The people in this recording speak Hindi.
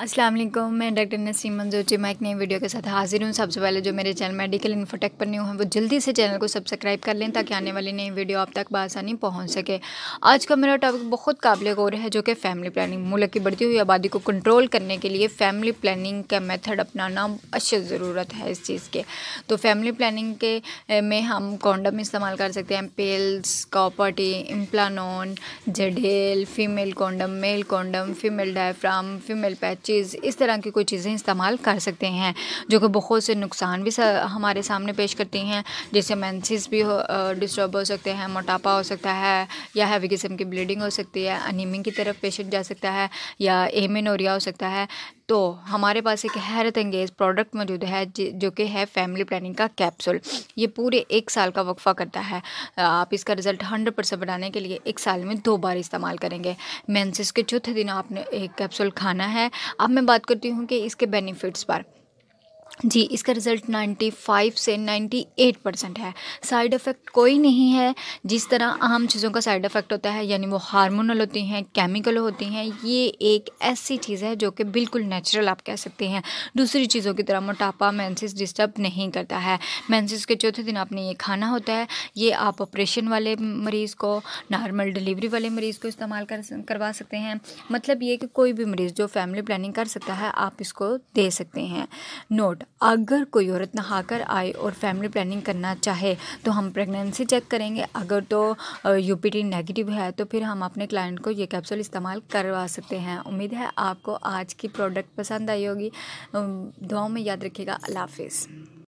अस्सलाम वालेकुम मैं डॉक्टर नसीम मंजूर जी मैं एक नई वीडियो के साथ हाजिर हूँ सबसे पहले जो मेरे चैनल मेडिकल इन्फोटेक पर न्यू है वो जल्दी से चैनल को सब्सक्राइब कर लें ताकि आने वाली नई वीडियो आप तक बसानी पहुँच सके आज का मेरा टॉपिक बहुत काबिल गौर है जो कि फैमिली प्लानिंग मुल्क की बढ़ती हुई आबादी को कंट्रोल करने के लिए फैमिली प्लानिंग का मेथड अपनाना अच्छे ज़रूरत है इस चीज़ के तो फैमिली प्लानिंग के में हम कॉन्डम इस्तेमाल कर सकते हैं pills copper T Implanon Jadelle female condom male condom female diaphragm female patch चीज़ इस तरह की कोई चीज़ें इस्तेमाल कर सकते हैं जो कि बहुत से नुकसान भी हमारे सामने पेश करती हैं जैसे मैंसिस भी डिस्टर्ब हो सकते हैं मोटापा हो सकता है या हैवी किस्म की ब्लीडिंग हो सकती है अनिमिंग की तरफ पेशेंट जा सकता है या एमिनोरिया हो सकता है तो हमारे पास एक हैरत अंगेज़ प्रोडक्ट मौजूद है जो कि है फैमिली प्लानिंग का कैप्सूल ये पूरे एक साल का वक्फ़ा करता है आप इसका रिज़ल्ट हंड्रेड परसेंट बनाने के लिए एक साल में दो बार इस्तेमाल करेंगे मैंसिस के चौथे दिन आपने एक कैप्सूल खाना है अब मैं बात करती हूँ कि इसके बेनिफिट्स पर जी इसका रिज़ल्ट 95 से 98 परसेंट है साइड इफ़ेक्ट कोई नहीं है जिस तरह आम चीज़ों का साइड इफ़ेक्ट होता है यानी वो हार्मोनल होती हैं केमिकल होती हैं ये एक ऐसी चीज़ है जो कि बिल्कुल नेचुरल आप कह सकते हैं दूसरी चीज़ों की तरह मोटापा मैंसिस डिस्टर्ब नहीं करता है मैंसिस के चौथे दिन आपने ये खाना होता है ये आप ऑपरेशन वाले मरीज़ को नॉर्मल डिलीवरी वाले मरीज़ को इस्तेमाल कर करवा सकते हैं मतलब ये कि कोई भी मरीज़ जो फैमिली प्लानिंग कर सकता है आप इसको दे सकते हैं नोट रिपोर्ट अगर कोई औरत नहा कर आए और फैमिली प्लानिंग करना चाहे तो हम प्रेगनेंसी चेक करेंगे अगर तो यूपीटी नेगेटिव है तो फिर हम अपने क्लाइंट को ये कैप्सूल इस्तेमाल करवा सकते हैं उम्मीद है आपको आज की प्रोडक्ट पसंद आई होगी दुआओं में याद रखिएगा अल्लाह हाफिज़